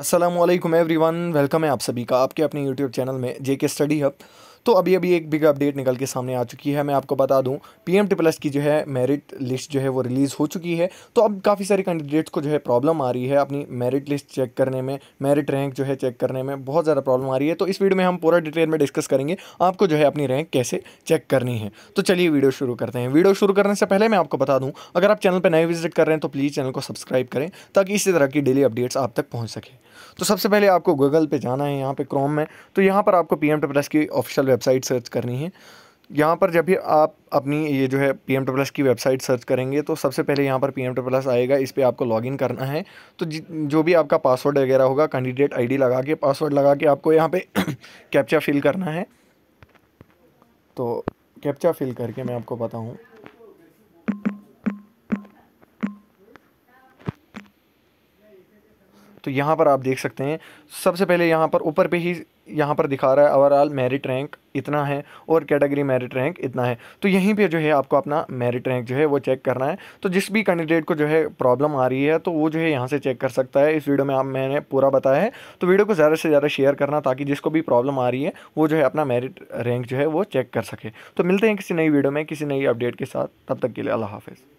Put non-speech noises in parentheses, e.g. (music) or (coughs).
Aslam one welcome है आप सभी का आपके अपने यूट्यूब चैनल में जे के स्टडी हब तो अभी अभी एक बिग अपडेट निकल के सामने आ चुकी है मैं आपको बता दूं पी एम प्लस की जो है मेरिट लिस्ट जो है वो रिलीज़ हो चुकी है तो अब काफ़ी सारे कैंडिडेट्स को जो है प्रॉब्लम आ रही है अपनी मेरिट लिस्ट चेक करने में मेरिट रैंक जो है चेक करने में बहुत ज़्यादा प्रॉब्लम आ रही है तो इस वीडियो में हम पूरा डिटेल में डिस्कस करेंगे आपको जो है अपनी रैंक कैसे चेक करनी है तो चलिए वीडियो शुरू करते हैं वीडियो शुरू करने से पहले मैं आपको बता दूँ अगर आप चैनल पर नए विजिट कर रहे हैं तो प्लीज़ चैनल को सब्सक्राइब करें ताकि इसी तरह की डेली अपडेट्स आप तक पहुँच सके तो सबसे पहले आपको गूगल पर जाना है यहाँ पर क्रोम में तो यहाँ पर आपको पी प्लस की ऑफिशियल वेबसाइट सर्च करनी है यहाँ पर जब भी आप अपनी ये जो है पी एम प्लस की वेबसाइट सर्च करेंगे तो सबसे पहले यहाँ पर पी एम प्लस आएगा इस पर आपको लॉगिन करना है तो जो भी आपका पासवर्ड वगैरह होगा कैंडिडेट आईडी लगा के पासवर्ड लगा के आपको यहाँ पे कैप्चा (coughs) फिल करना है तो कैप्चा फिल करके मैं आपको बताऊँ तो यहाँ पर आप देख सकते हैं सबसे पहले यहाँ पर ऊपर पे ही यहाँ पर दिखा रहा है ओवरऑल मेरिट रैंक इतना है और कैटेगरी मेरिट रैंक इतना है तो यहीं पे जो है आपको अपना मेरिट रैंक जो है वो चेक करना है तो जिस भी कैंडिडेट को जो है प्रॉब्लम आ रही है तो वो जो है यहाँ से चेक कर सकता है इस वीडियो में आप मैंने पूरा बताया है तो वीडियो को ज़्यादा से ज़्यादा शेयर करना ताकि जिसको भी प्रॉब्लम आ रही है वो जो है अपना मेरिट रैंक जो है वो चेक कर सके तो मिलते हैं किसी नई वीडियो में किसी नई अपडेट के साथ तब तक के लिए अल्लाह हाफिज़